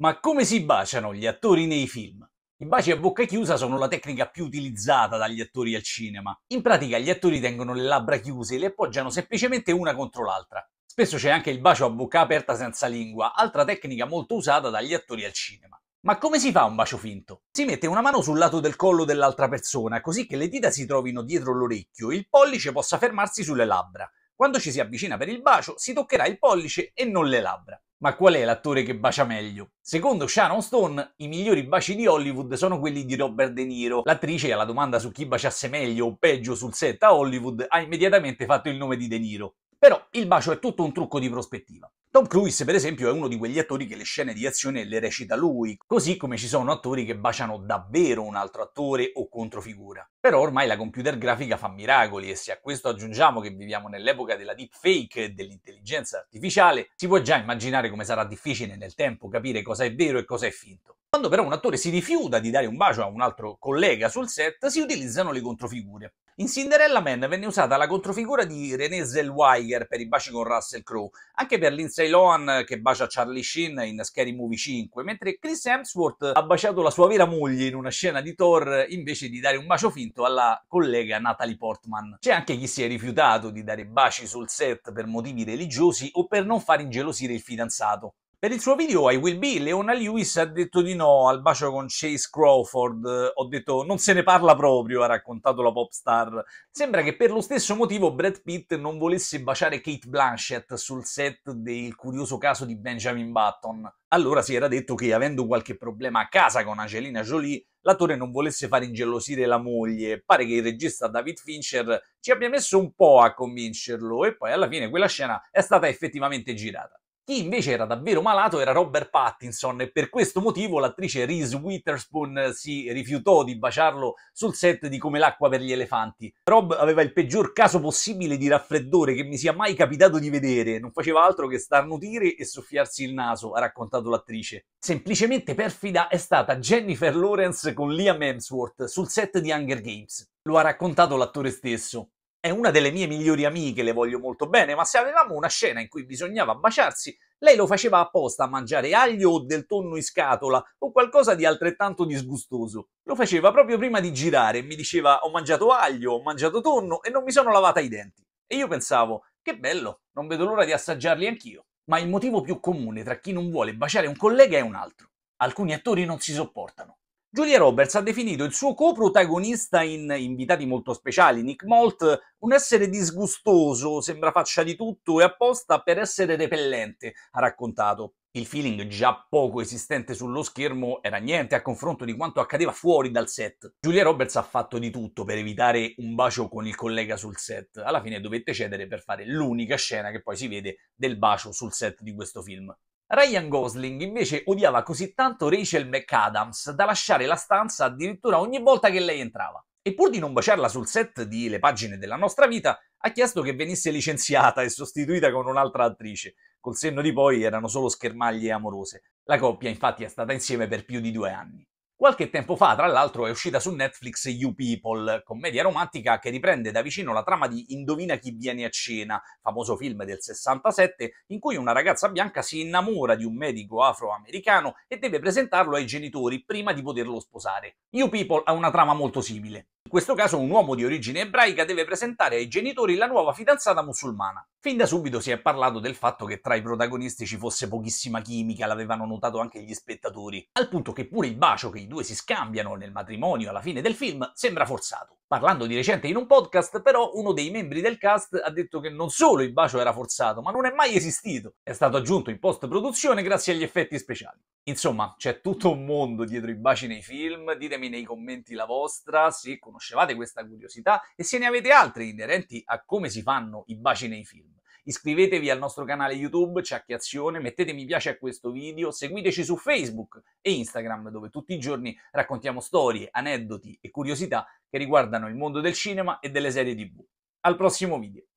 Ma come si baciano gli attori nei film? I baci a bocca chiusa sono la tecnica più utilizzata dagli attori al cinema. In pratica gli attori tengono le labbra chiuse e le appoggiano semplicemente una contro l'altra. Spesso c'è anche il bacio a bocca aperta senza lingua, altra tecnica molto usata dagli attori al cinema. Ma come si fa un bacio finto? Si mette una mano sul lato del collo dell'altra persona, così che le dita si trovino dietro l'orecchio e il pollice possa fermarsi sulle labbra. Quando ci si avvicina per il bacio, si toccherà il pollice e non le labbra. Ma qual è l'attore che bacia meglio? Secondo Sharon Stone, i migliori baci di Hollywood sono quelli di Robert De Niro. L'attrice, alla domanda su chi baciasse meglio o peggio sul set a Hollywood, ha immediatamente fatto il nome di De Niro. Però il bacio è tutto un trucco di prospettiva. Tom Cruise, per esempio, è uno di quegli attori che le scene di azione le recita lui, così come ci sono attori che baciano davvero un altro attore o controfigura. Però ormai la computer grafica fa miracoli e se a questo aggiungiamo che viviamo nell'epoca della deepfake e dell'intelligenza artificiale, si può già immaginare come sarà difficile nel tempo capire cosa è vero e cosa è finto. Quando però un attore si rifiuta di dare un bacio a un altro collega sul set, si utilizzano le controfigure. In Cinderella Man venne usata la controfigura di René Zellweiger per i baci con Russell Crowe, anche per Lindsay Lohan che bacia Charlie Sheen in Scary Movie 5, mentre Chris Hemsworth ha baciato la sua vera moglie in una scena di Thor invece di dare un bacio finto alla collega Natalie Portman. C'è anche chi si è rifiutato di dare baci sul set per motivi religiosi o per non far ingelosire il fidanzato. Per il suo video I Will Be, Leona Lewis ha detto di no al bacio con Chase Crawford. Ho detto non se ne parla proprio, ha raccontato la pop star. Sembra che per lo stesso motivo Brad Pitt non volesse baciare Kate Blanchett sul set del curioso caso di Benjamin Button. Allora si era detto che avendo qualche problema a casa con Angelina Jolie, l'attore non volesse far ingelosire la moglie. Pare che il regista David Fincher ci abbia messo un po' a convincerlo e poi alla fine quella scena è stata effettivamente girata. Chi invece era davvero malato era Robert Pattinson e per questo motivo l'attrice Reese Witherspoon eh, si rifiutò di baciarlo sul set di Come l'acqua per gli elefanti. Rob aveva il peggior caso possibile di raffreddore che mi sia mai capitato di vedere, non faceva altro che starnutire e soffiarsi il naso, ha raccontato l'attrice. Semplicemente perfida è stata Jennifer Lawrence con Liam Hemsworth sul set di Hunger Games. Lo ha raccontato l'attore stesso è una delle mie migliori amiche, le voglio molto bene, ma se avevamo una scena in cui bisognava baciarsi, lei lo faceva apposta a mangiare aglio o del tonno in scatola o qualcosa di altrettanto disgustoso. Lo faceva proprio prima di girare e mi diceva ho mangiato aglio, ho mangiato tonno e non mi sono lavata i denti. E io pensavo che bello, non vedo l'ora di assaggiarli anch'io. Ma il motivo più comune tra chi non vuole baciare un collega è un altro. Alcuni attori non si sopportano. Julia Roberts ha definito il suo coprotagonista in invitati molto speciali, Nick Molt, un essere disgustoso, sembra faccia di tutto e apposta per essere repellente, ha raccontato. Il feeling già poco esistente sullo schermo era niente a confronto di quanto accadeva fuori dal set. Julia Roberts ha fatto di tutto per evitare un bacio con il collega sul set. Alla fine dovette cedere per fare l'unica scena che poi si vede del bacio sul set di questo film. Ryan Gosling invece odiava così tanto Rachel McAdams da lasciare la stanza addirittura ogni volta che lei entrava. E pur di non baciarla sul set di Le pagine della nostra vita, ha chiesto che venisse licenziata e sostituita con un'altra attrice. Col senno di poi erano solo schermaglie amorose. La coppia infatti è stata insieme per più di due anni. Qualche tempo fa, tra l'altro, è uscita su Netflix You People, commedia romantica che riprende da vicino la trama di Indovina chi viene a cena, famoso film del 67, in cui una ragazza bianca si innamora di un medico afroamericano e deve presentarlo ai genitori prima di poterlo sposare. You People ha una trama molto simile. In questo caso un uomo di origine ebraica deve presentare ai genitori la nuova fidanzata musulmana. Fin da subito si è parlato del fatto che tra i protagonisti ci fosse pochissima chimica, l'avevano notato anche gli spettatori, al punto che pure il bacio che i due si scambiano nel matrimonio alla fine del film sembra forzato parlando di recente in un podcast, però uno dei membri del cast ha detto che non solo il bacio era forzato, ma non è mai esistito. È stato aggiunto in post-produzione grazie agli effetti speciali. Insomma, c'è tutto un mondo dietro i baci nei film, ditemi nei commenti la vostra se conoscevate questa curiosità e se ne avete altre inerenti a come si fanno i baci nei film. Iscrivetevi al nostro canale YouTube, c'è Acchiazione, mettete mi piace a questo video, seguiteci su Facebook e Instagram dove tutti i giorni raccontiamo storie, aneddoti e curiosità che riguardano il mondo del cinema e delle serie TV. Al prossimo video!